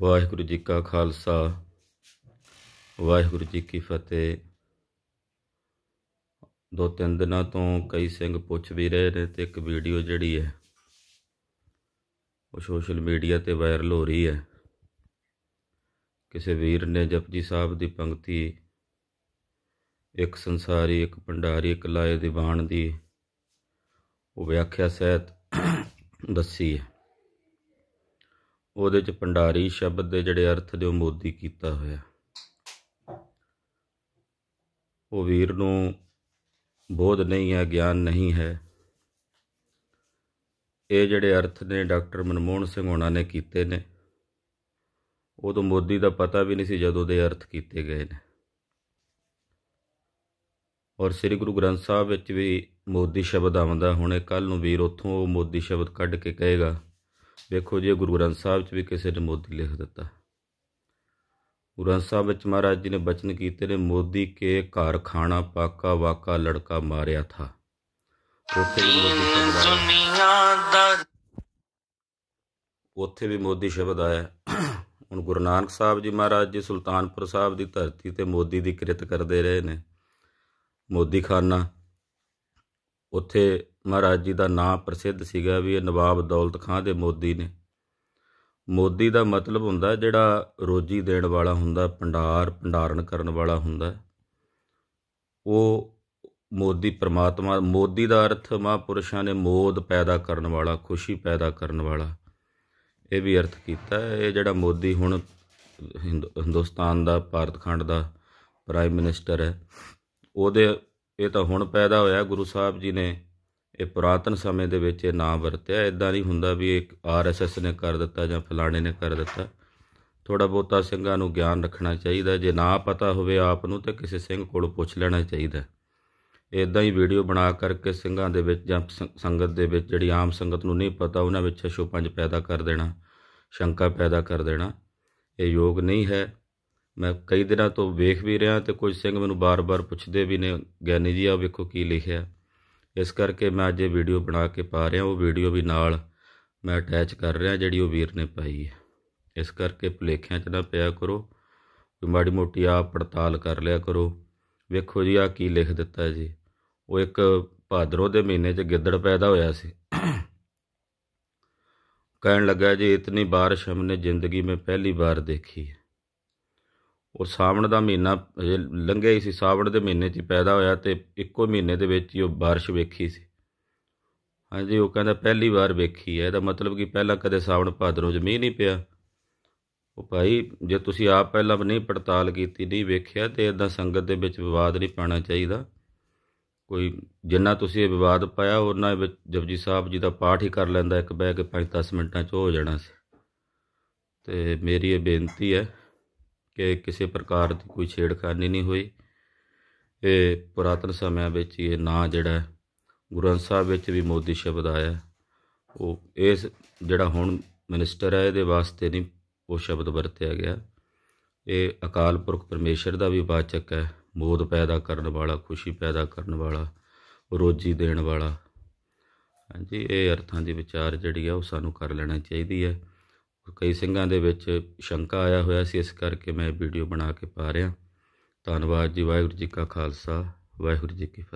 ਵਾਹਿਗੁਰੂ ਜੀ ਕਾ ਖਾਲਸਾ ਵਾਹਿਗੁਰੂ ਜੀ ਕੀ ਫਤਿਹ ਦੋ ਤਿੰਨ ਦਿਨਾਂ ਤੋਂ ਕਈ ਸਿੰਘ ਪੁੱਛ ਵੀ ਰਹੇ ਨੇ ਤੇ ਇੱਕ ਵੀਡੀਓ ਜਿਹੜੀ ਹੈ ਉਹ ਸੋਸ਼ਲ ਮੀਡੀਆ ਤੇ ਵਾਇਰਲ ਹੋ ਰਹੀ ਹੈ ਕਿਸੇ ਵੀਰ ਨੇ ਜਪਜੀ ਸਾਹਿਬ ਦੀ ਪੰਕਤੀ ਇੱਕ ਸੰਸਾਰੀ ਇੱਕ ਭੰਡਾਰੀ ਇੱਕ ਲਾਏ ਦੀਵਾਨ ਦੀ ਉਹ ਵਿਆਖਿਆ ਸਹਿਤ ਦੱਸੀ ਹੈ ਉਹਦੇ ਚ ਪੰਡਾਰੀ ਸ਼ਬਦ ਦੇ ਜਿਹੜੇ ਅਰਥ ਦੇ ਉਹ ਮੋਦੀ ਕੀਤਾ ਹੋਇਆ ਉਹ ਵੀਰ ਨੂੰ ਬੋਧ ਨਹੀਂ ਹੈ ਗਿਆਨ ਨਹੀਂ ਹੈ ਇਹ ਜਿਹੜੇ ਅਰਥ ਨੇ ਡਾਕਟਰ ਮਨਮੋਹਨ ਸਿੰਘ ਹੋਣਾ ਨੇ ਕੀਤੇ ਨੇ ਉਹ ਤੋਂ ਮੋਦੀ ਦਾ ਪਤਾ ਵੀ ਨਹੀਂ ਸੀ ਜਦੋਂ ਦੇ ਅਰਥ ਕੀਤੇ ਗਏ ਨੇ ਔਰ ਸ੍ਰੀ ਗੁਰੂ ਗ੍ਰੰਥ ਸਾਹਿਬ ਵਿੱਚ ਵੀ ਮੋਦੀ ਸ਼ਬਦ ਆਉਂਦਾ ਹੁਣੇ ਕੱਲ ਨੂੰ ਵੀਰ ਉੱਥੋਂ ਉਹ ਮੋਦੀ ਸ਼ਬਦ ਕੱਢ ਕੇ ਕਹੇਗਾ ਦੇਖੋ ਜੀ ਗੁਰੂ ਗ੍ਰੰਥ ਸਾਹਿਬ ਵਿੱਚ ਵੀ ਕਿਸੇ ਨੇ ਮੋਦੀ ਲਿਖ ਦਿੱਤਾ ਗੁਰੂ ਗ੍ਰੰਥ ਸਾਹਿਬ ਵਿੱਚ ਮਹਾਰਾਜ ਜੀ ਨੇ ਬਚਨ ਕੀਤੇ ਨੇ ਮੋਦੀ ਕੇ ਘਰ ਖਾਣਾ ਪਾਕਾ ਵਾਕਾ ਲੜਕਾ ਮਾਰਿਆ ਥਾ ਉੱਥੇ ਵੀ ਮੋਦੀ ਸ਼ਬਦ ਉੱਥੇ ਵੀ ਮੋਦੀ ਸ਼ਬਦ ਆਇਆ ਹੁਣ ਗੁਰੂ ਨਾਨਕ ਸਾਹਿਬ ਜੀ ਮਹਾਰਾਜ ਜੀ ਸੁਲਤਾਨਪੁਰ ਸਾਹਿਬ ਦੀ ਧਰਤੀ ਤੇ ਮੋਦੀ ਦੀ ਕਿਰਤ ਕਰਦੇ ਰਹੇ ਨੇ ਮੋਦੀ ਖਾਨਾ ਉੱਥੇ ਮਹਾਰਾਜ ਜੀ ਦਾ ਨਾਮ ਪ੍ਰਸਿੱਧ ਸੀਗਾ ਵੀ ਇਹ ਨਵਾਬ ਦੌਲਤ ਖਾਂ ਦੇ ਮੋਦੀ ਨੇ ਮੋਦੀ ਦਾ ਮਤਲਬ ਹੁੰਦਾ ਜਿਹੜਾ ਰੋਜੀ ਦੇਣ ਵਾਲਾ ਹੁੰਦਾ ਭੰਡਾਰ ਭੰਡਾਰਨ ਕਰਨ ਵਾਲਾ ਹੁੰਦਾ ਉਹ ਮੋਦੀ ਪ੍ਰਮਾਤਮਾ ਮੋਦੀ ਦਾ ਅਰਥ ਮਹਾਪੁਰਸ਼ਾਂ ਨੇ ਮੋਦ ਪੈਦਾ ਕਰਨ ਵਾਲਾ ਖੁਸ਼ੀ ਪੈਦਾ ਕਰਨ ਵਾਲਾ ਇਹ ਵੀ ਅਰਥ ਕੀਤਾ ਇਹ ਜਿਹੜਾ ਮੋਦੀ ਹੁਣ ਹਿੰਦੁਸਤਾਨ ਦਾ ਭਾਰਤਖੰਡ ਦਾ ਪ੍ਰਾਈਮ ਮਿਨਿਸਟਰ ਹੈ ਉਹਦੇ ਇਹ ਤਾਂ ਹੁਣ ਪੈਦਾ ਹੋਇਆ ਗੁਰੂ ਸਾਹਿਬ ਜੀ ਨੇ ਇਹ ਪੁਰਾਤਨ ਸਮੇਂ ਦੇ ਵਿੱਚ ਇਹ ਨਾਮ ਵਰਤਿਆ ਇਦਾਂ ਨਹੀਂ ਹੁੰਦਾ ਵੀ ਇੱਕ ਆਰਐਸਐਸ ਨੇ ਕਰ ਦਿੱਤਾ ਜਾਂ ਫਲਾਣੇ ਨੇ ਕਰ ਦਿੱਤਾ ਥੋੜਾ ਬਹੁਤਾ ਸਿੰਘਾਂ ਨੂੰ ਗਿਆਨ ਰੱਖਣਾ ਚਾਹੀਦਾ ਜੇ ਨਾ ਪਤਾ ਹੋਵੇ ਆਪ ਨੂੰ ਤਾਂ ਕਿਸੇ ਸਿੰਘ ਕੋਲ ਪੁੱਛ ਲੈਣਾ ਚਾਹੀਦਾ ਇਦਾਂ ਹੀ ਵੀਡੀਓ ਬਣਾ ਕਰਕੇ ਸਿੰਘਾਂ ਦੇ ਵਿੱਚ ਜਾਂ ਸੰਗਤ ਦੇ ਵਿੱਚ ਜਿਹੜੀ ਆਮ ਸੰਗਤ ਨੂੰ ਨਹੀਂ ਪਤਾ ਉਹਨਾਂ ਵਿੱਚ ਛੋ ਪੰਜ ਪੈਦਾ ਕਰ ਦੇਣਾ ਸ਼ੰਕਾ ਪੈਦਾ ਕਰ ਦੇਣਾ ਇਹ ਯੋਗ ਨਹੀਂ ਹੈ ਮੈਂ ਕਈ ਦਿਨਾਂ ਤੋਂ ਵੇਖ ਵੀ ਰਿਹਾ ਤੇ ਕੁਝ ਸਿੰਘ ਮੈਨੂੰ ਬਾਰ-ਬਾਰ ਪੁੱਛਦੇ ਵੀ ਨੇ ਗਿਆਨੀ ਜੀ ਆ ਵੇਖੋ ਕੀ ਲਿਖਿਆ ਇਸ ਕਰਕੇ ਮੈਂ ਅੱਜ ਇਹ ਵੀਡੀਓ ਬਣਾ ਕੇ ਪਾ ਰਿਹਾ ਉਹ ਵੀਡੀਓ ਵੀ ਨਾਲ ਮੈਂ ਅਟੈਚ ਕਰ ਰਿਹਾ ਜਿਹੜੀ ਉਹ ਵੀਰ ਨੇ ਪਾਈ ਹੈ ਇਸ ਕਰਕੇ ਭੁਲੇਖਿਆਂ 'ਚ ਨਾ ਪਿਆ ਕਰੋ ਕੋਈ ਮਾੜੀ ਮੋਟੀ ਆਪ ਪੜਤਾਲ ਕਰ ਲਿਆ ਕਰੋ ਵੇਖੋ ਜੀ ਆ ਕੀ ਲਿਖ ਦਿੱਤਾ ਜੀ ਉਹ ਇੱਕ ਭਾਦਰੋ ਦੇ ਮਹੀਨੇ 'ਚ ਗਿੱਦੜ ਪੈਦਾ ਹੋਇਆ ਸੀ ਕਹਿਣ ਲੱਗਾ ਜੀ ਇਤਨੀ بارش ਹਮਨੇ ਜ਼ਿੰਦਗੀ ਮੇ ਪਹਿਲੀ ਵਾਰ ਦੇਖੀ ਹੈ ਉਹ ਸਾਵਣ ਦਾ ਮਹੀਨਾ ਲੰਘਿਆ ਹੀ ਸੀ ਸਾਵਣ ਦੇ ਮਹੀਨੇ 'ਚ ਪੈਦਾ ਹੋਇਆ ਤੇ ਇੱਕੋ ਮਹੀਨੇ ਦੇ ਵਿੱਚ ਹੀ ਉਹ بارش ਵੇਖੀ ਸੀ ਹਾਂਜੀ ਉਹ ਕਹਿੰਦਾ ਪਹਿਲੀ ਵਾਰ ਵੇਖੀ ਹੈ ਇਹਦਾ ਮਤਲਬ ਕਿ ਪਹਿਲਾਂ ਕਦੇ ਸਾਵਣ ਭਾਦਰੋਂ 'ਚ ਮੀਂਹ ਨਹੀਂ ਪਿਆ ਉਹ ਭਾਈ ਜੇ ਤੁਸੀਂ ਆਪ ਪਹਿਲਾਂ ਨਹੀਂ ਪੜਤਾਲ ਕੀਤੀ ਨਹੀਂ ਵੇਖਿਆ ਤੇ ਇਦਾਂ ਸੰਗਤ ਦੇ ਵਿੱਚ ਵਿਵਾਦ ਨਹੀਂ ਪਾਣਾ ਚਾਹੀਦਾ ਕੋਈ ਜਿੰਨਾ ਤੁਸੀਂ ਇਹ ਵਿਵਾਦ ਪਾਇਆ ਉਹਨਾਂ ਵਿੱਚ ਜਪਜੀ ਸਾਹਿਬ ਜੀ ਦਾ ਪਾਠ ਹੀ ਕਰ ਲੈਂਦਾ ਇੱਕ ਬੈਗ 5-10 ਮਿੰਟਾਂ 'ਚ ਹੋ ਜਾਣਾ ਸੀ ਤੇ ਮੇਰੀ ਇਹ ਬੇਨਤੀ ਹੈ ਕਿ ਕਿਸੇ ਪ੍ਰਕਾਰ ਦੀ ਕੋਈ ਛੇੜਖਾਨੀ ਨਹੀਂ ਹੋਈ ਇਹ ਪੁਰਾਤਨ ਸਮਿਆਂ ਵਿੱਚ ਇਹ ਨਾਂ ਜਿਹੜਾ ਗੁਰੂ ਸਾਹਿਬ ਵਿੱਚ ਵੀ ਮੋਦੀ ਸ਼ਬਦ ਆਇਆ ਉਹ ਇਸ ਜਿਹੜਾ ਹੁਣ ਮਿਨਿਸਟਰ ਹੈ ਇਹਦੇ ਵਾਸਤੇ ਨਹੀਂ ਉਹ ਸ਼ਬਦ ਵਰਤਿਆ ਗਿਆ ਇਹ ਅਕਾਲ ਪੁਰਖ ਪਰਮੇਸ਼ਰ ਦਾ ਵੀ ਬਾਚਕ ਹੈ ਮੋਦ ਪੈਦਾ ਕਰਨ ਵਾਲਾ ਖੁਸ਼ੀ ਪੈਦਾ ਕਰਨ ਵਾਲਾ ਰੋਜੀ ਦੇਣ ਵਾਲਾ ਹਾਂਜੀ ਇਹ ਅਰਥਾਂ ਦੀ ਵਿਚਾਰ ਜਿਹੜੀ ਆ ਉਹ ਸਾਨੂੰ ਕਰ ਲੈਣਾ ਚਾਹੀਦੀ ਹੈ ਕਈ ਸਿੰਘਾਂ ਦੇ ਵਿੱਚ ਸ਼ੰਕਾ ਆਇਆ ਹੋਇਆ ਸੀ ਇਸ ਕਰਕੇ ਮੈਂ ਵੀਡੀਓ ਬਣਾ ਕੇ ਪਾ ਰਿਹਾ ਧੰਨਵਾਦ ਜੀ ਵਾਹਿਗੁਰੂ ਜੀ ਕਾ ਖਾਲਸਾ ਵਾਹਿਗੁਰੂ ਜੀ ਕੀ ਫਤਿਹ